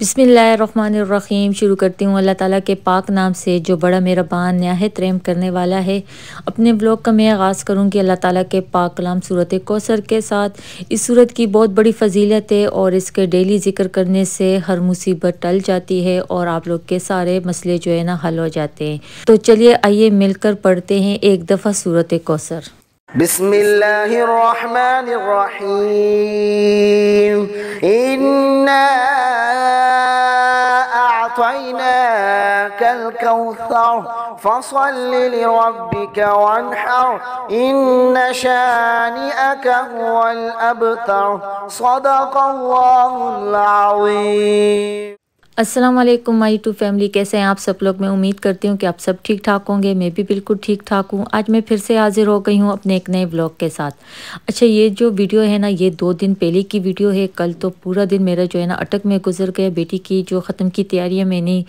बिसमीम शुरू करती हूँ अल्लाह ताला के पाक नाम से जो बड़ा मेहरबान नहायत रेम करने वाला है अपने ब्लॉग का मैं आगाज़ करूँगी अल्लाह ताला के पाक कलाम सूरत कौसर के साथ इस सूरत की बहुत बड़ी फजीलत है और इसके डेली ज़िक्र करने से हर मुसीबत टल जाती है और आप लोग के सारे मसले जो है ना हल हो जाते हैं तो चलिए आइए मिलकर पढ़ते हैं एक दफ़ा सूरत कौसर الرحيم इन्ना الكوثر فصل لربك وانحر إن شانئك هو الأبتر صدق الله العظيم अस्सलाम वालेकुम माई टू फैमिली कैसे हैं आप सब लोग मैं उम्मीद करती हूँ कि आप सब ठीक ठाक होंगे मैं भी बिल्कुल ठीक ठाक हूँ आज मैं फिर से हाजिर हो गई हूँ अपने एक नए व्लॉग के साथ अच्छा ये जो वीडियो है ना ये दो दिन पहले की वीडियो है कल तो पूरा दिन मेरा जो है ना अटक में गुजर गया बेटी की जो ख़त्म की तैयारियाँ मैंने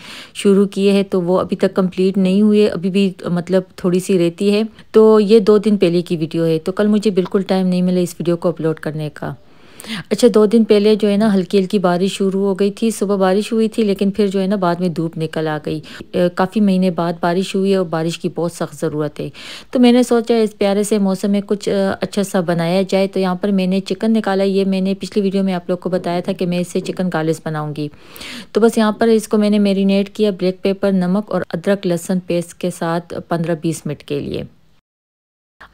शुरू की है तो वो अभी तक कम्प्लीट नहीं हुई है अभी भी मतलब थोड़ी सी रहती है तो ये दो दिन पहले की वीडियो है तो कल मुझे बिल्कुल टाइम नहीं मिला इस वीडियो को अपलोड करने का अच्छा दो दिन पहले जो है ना हल्की हल्की बारिश शुरू हो गई थी सुबह बारिश हुई थी लेकिन फिर जो है ना बाद में धूप निकल आ गई काफ़ी महीने बाद बारिश हुई है और बारिश की बहुत सख्त ज़रूरत है तो मैंने सोचा इस प्यारे से मौसम में कुछ अच्छा सा बनाया जाए तो यहाँ पर मैंने चिकन निकाला ये मैंने पिछली वीडियो में आप लोग को बताया था कि मैं इससे चिकन गार्लिस बनाऊँगी तो बस यहाँ पर इसको मैंने मेरीनेट किया ब्लैक पेपर नमक और अदरक लहसुन पेस्ट के साथ पंद्रह बीस मिनट के लिए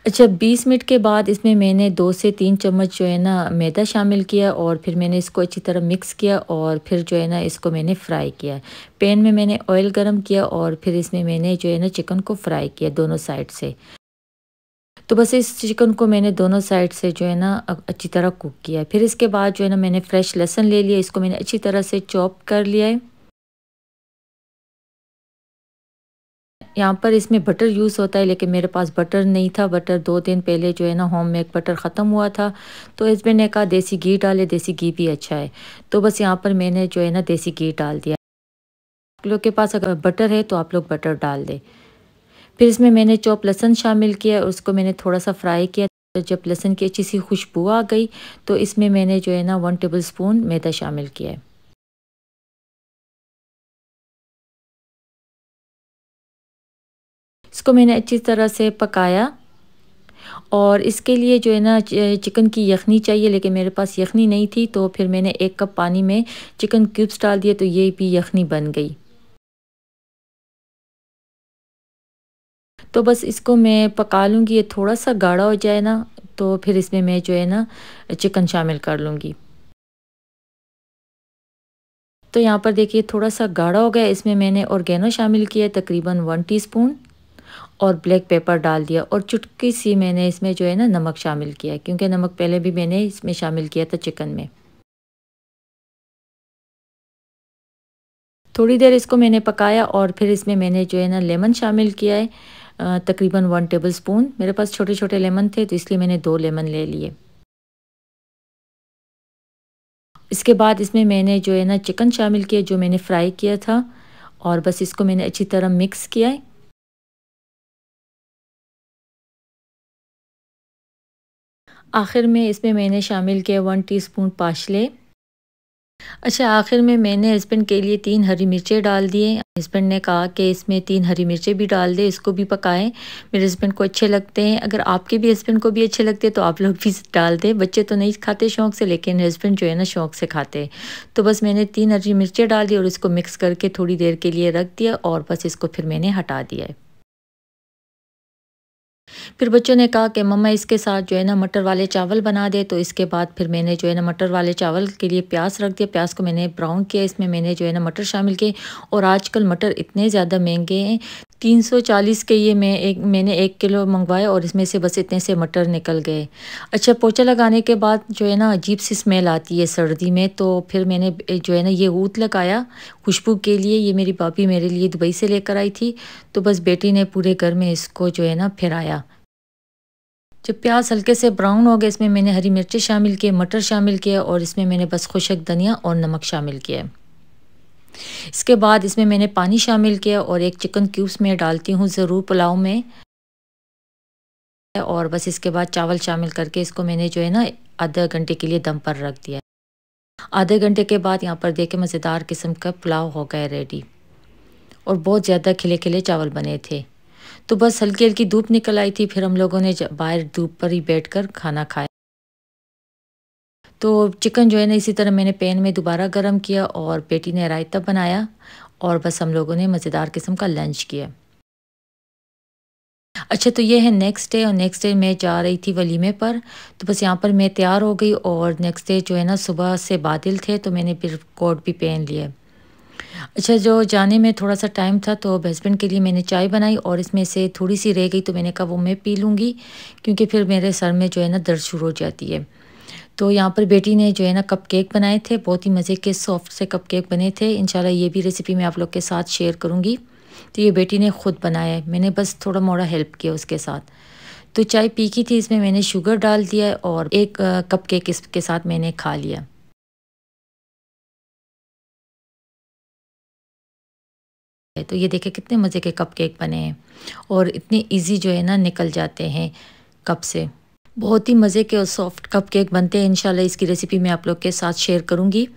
अच्छा 20 मिनट के बाद इसमें मैंने दो से तीन चम्मच जो है ना मैदा शामिल किया और फिर मैंने इसको अच्छी तरह मिक्स किया और फिर जो है ना इसको मैंने फ्राई किया पैन में मैंने ऑयल गर्म किया और फिर इसमें मैंने जो है ना चिकन को फ्राई किया दोनों साइड से तो बस इस चिकन को मैंने दोनों साइड से जो है ना अच्छी तरह कुक किया फिर इसके बाद जो है ना मैंने फ्रेश लहसन ले लिया इसको मैंने अच्छी तरह से चॉप कर लिया है यहाँ पर इसमें बटर यूज़ होता है लेकिन मेरे पास बटर नहीं था बटर दो दिन पहले जो है ना होम मेड बटर ख़त्म हुआ था तो इसमें ने कहा देसी घी डाले देसी घी भी अच्छा है तो बस यहाँ पर मैंने जो है ना देसी घी डाल दिया आप लोग के पास अगर बटर है तो आप लोग बटर डाल दें फिर इसमें मैंने चौप लहसन शामिल किया और उसको मैंने थोड़ा सा फ्राई किया तो जब लहसन की अच्छी सी खुशबू आ गई तो इसमें मैंने जो है ना वन टेबल स्पून मैदा शामिल किया है इसको मैंने अच्छी तरह से पकाया और इसके लिए जो है ना चिकन की यखनी चाहिए लेकिन मेरे पास यखनी नहीं थी तो फिर मैंने एक कप पानी में चिकन क्यूब्स डाल दिए तो ये भी यखनी बन गई तो बस इसको मैं पका लूँगी ये थोड़ा सा गाढ़ा हो जाए ना तो फिर इसमें मैं जो है ना चिकन शामिल कर लूँगी तो यहाँ पर देखिए थोड़ा सा गाढ़ा हो गया इसमें मैंने ऑर्गेनो शामिल किया तकरीबन वन टीस्पून और ब्लैक पेपर डाल दिया और चुटकी सी मैंने इसमें जो है ना नमक शामिल किया क्योंकि नमक पहले भी मैंने इसमें शामिल किया था चिकन में थोड़ी देर इसको मैंने पकाया और फिर इसमें मैंने जो है ना लेमन शामिल किया है तकरीबन वन टेबल स्पून मेरे पास छोटे छोटे लेमन थे तो इसलिए मैंने दो लेमन ले लिए इसके बाद इसमें मैंने जो है ना चिकन शामिल किया जो मैंने फ्राई किया था और बस इसको मैंने अच्छी तरह मिक्स किया है आखिर में इसमें मैंने शामिल किया वन टीस्पून पाशले अच्छा आखिर में मैंने हस्बैंड के लिए तीन हरी मिर्चें डाल दिए हस्बैंड ने कहा कि इसमें तीन हरी मिर्चें भी डाल दें इसको भी पकाएं मेरे हस्बैंड को अच्छे लगते हैं अगर आपके भी हस्बैंड को भी अच्छे लगते हैं तो आप लोग भी डाल दें बच्चे तो नहीं खाते शौक से लेकिन हस्बैंड जो है ना शौक से खाते तो बस मैंने तीन हरी मिर्चें डाल दी और इसको मिक्स करके थोड़ी देर के लिए रख दिया और बस इसको फिर मैंने हटा दिया है फिर बच्चों ने कहा कि मम्मा इसके साथ जो है ना मटर वाले चावल बना दे तो इसके बाद फिर मैंने जो है ना मटर वाले चावल के लिए प्याज रख दिया प्याज को मैंने ब्राउन किया इसमें मैंने जो है ना मटर शामिल किए और आजकल मटर इतने ज़्यादा महंगे हैं तीन सौ चालीस के ये मैं एक मैंने एक किलो मंगवाए और इसमें से बस इतने से मटर निकल गए अच्छा पोचा लगाने के बाद जो है ना अजीब सी स्मेल आती है सर्दी में तो फिर मैंने जो है ना ये ऊत लगाया खुशबू के लिए ये मेरी भाभी मेरे लिए दुबई से लेकर आई थी तो बस बेटी ने पूरे घर में इसको जो है ना फिराया जब प्याज हल्के से ब्राउन हो गए इसमें मैंने हरी मिर्चें शामिल किए मटर शामिल किया और इसमें मैंने बस खुशक धनिया और नमक शामिल किया है इसके बाद इसमें मैंने पानी शामिल किया और एक चिकन क्यूब्स में डालती हूँ ज़रूर पुलाव में और बस इसके बाद चावल शामिल करके इसको मैंने जो है ना आधे घंटे के लिए दम पर रख दिया आधे घंटे के बाद यहाँ पर देखे मज़ेदार किस्म का पुलाव हो गया रेडी और बहुत ज़्यादा खिले खिले चावल बने थे तो बस हल्की हल्की धूप निकल आई थी फिर हम लोगों ने बाहर धूप पर ही बैठ कर खाना खाया तो चिकन जो है ना इसी तरह मैंने पैन में दोबारा गर्म किया और बेटी ने रायता बनाया और बस हम लोगों ने मज़ेदार किस्म का लंच किया अच्छा तो ये है नेक्स्ट डे और नेक्स्ट डे मैं जा रही थी वलीमे पर तो बस यहाँ पर मैं तैयार हो गई और नेक्स्ट डे जो है ना सुबह से बादल थे तो मैंने फिर कोट भी पहन लिया अच्छा जो जाने में थोड़ा सा टाइम था तो हस्बैंड के लिए मैंने चाय बनाई और इसमें से थोड़ी सी रह गई तो मैंने कहा वो मैं पी लूँगी क्योंकि फिर मेरे सर में जो है ना दर्द शुरू हो जाती है तो यहाँ पर बेटी ने जो है ना कप केक बनाए थे बहुत ही मज़े के सॉफ्ट से कप केक बने थे इन ये भी रेसिपी मैं आप लोग के साथ शेयर करूँगी तो ये बेटी ने खुद बनाया है मैंने बस थोड़ा मोड़ा हेल्प किया उसके साथ तो चाय पी की थी इसमें मैंने शुगर डाल दिया और एक कप केक इसके साथ मैंने खा लिया तो ये देखें कितने मज़े के कप केक बने हैं और इतने इजी जो है ना निकल जाते हैं कप से बहुत ही मज़े के और सॉफ्ट कप केक बनते हैं इन इसकी रेसिपी मैं आप लोग के साथ शेयर करूँगी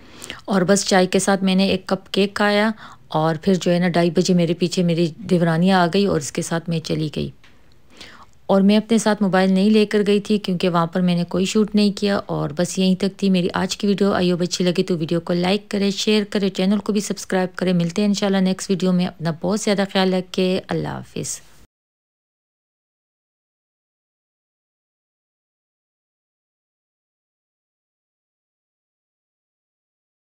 और बस चाय के साथ मैंने एक कप केक खाया और फिर जो है ना ढाई बजे मेरे पीछे मेरी देवरानियाँ आ गई और इसके साथ मैं चली गई और मैं अपने साथ मोबाइल नहीं लेकर गई थी क्योंकि वहाँ पर मैंने कोई शूट नहीं किया और बस यहीं तक थी मेरी आज की वीडियो आई होप अच्छी लगी तो वीडियो को लाइक करें शेयर करें चैनल को भी सब्सक्राइब करें मिलते हैं इंशाल्लाह नेक्स्ट वीडियो में अपना बहुत ज़्यादा ख्याल रखें अल्लाह हाफिज़